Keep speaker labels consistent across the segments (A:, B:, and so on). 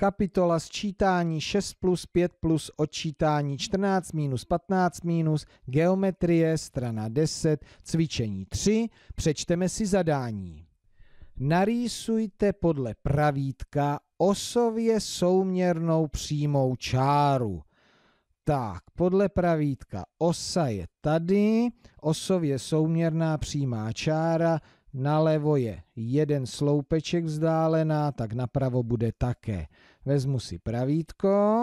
A: kapitola sčítání 6 plus 5 plus odčítání 14 minus 15 minus, geometrie, strana 10, cvičení 3, přečteme si zadání. Narýsujte podle pravítka osově souměrnou přímou čáru. Tak, podle pravítka osa je tady, osově souměrná přímá čára, nalevo je jeden sloupeček vzdálená, tak napravo bude také. Vezmu si pravítko,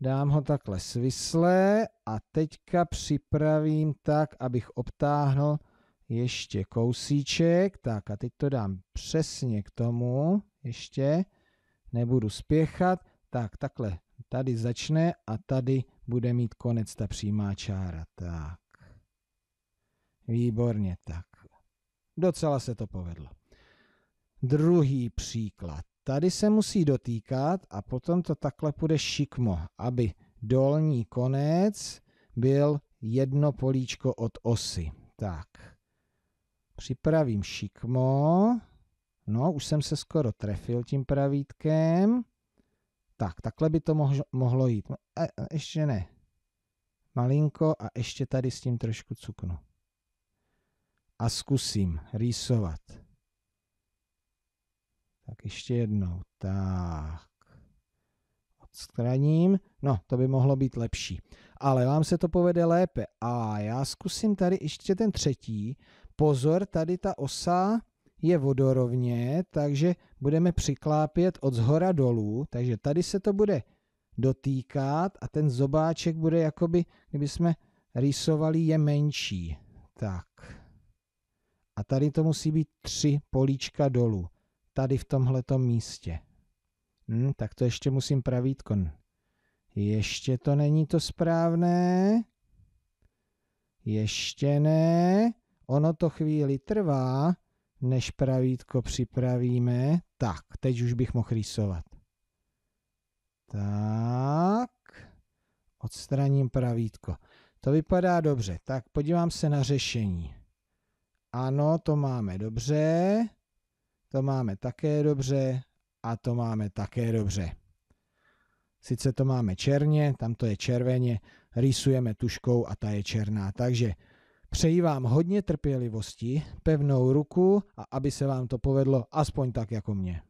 A: dám ho takhle svislé a teďka připravím tak, abych obtáhl ještě kousíček. Tak a teď to dám přesně k tomu, ještě nebudu spěchat. Tak, takhle, tady začne a tady bude mít konec ta přímá čára. Tak, výborně, tak. Docela se to povedlo. Druhý příklad. Tady se musí dotýkat a potom to takhle půjde šikmo, aby dolní konec byl jedno políčko od osy. Tak, připravím šikmo. No, už jsem se skoro trefil tím pravítkem. Tak, takhle by to mohlo, mohlo jít. No, a, a ještě ne. Malinko a ještě tady s tím trošku cuknu. A zkusím rýsovat. Tak, ještě jednou. Tak. Odstraním. No, to by mohlo být lepší. Ale vám se to povede lépe. A já zkusím tady ještě ten třetí. Pozor, tady ta osa je vodorovně, takže budeme přiklápět od zhora dolů, takže tady se to bude dotýkat a ten zobáček bude jakoby, kdyby jsme rýsovali, je menší. Tak. A tady to musí být tři políčka dolů tady v tomhletom místě. Hm, tak to ještě musím pravítko. Ještě to není to správné. Ještě ne. Ono to chvíli trvá, než pravítko připravíme. Tak, teď už bych mohl rýsovat. Tak, odstraním pravítko. To vypadá dobře. Tak podívám se na řešení. Ano, to máme dobře to máme také dobře a to máme také dobře. Sice to máme černě, tam to je červeně, rýsujeme tuškou a ta je černá. Takže přeji vám hodně trpělivosti, pevnou ruku a aby se vám to povedlo aspoň tak jako mě.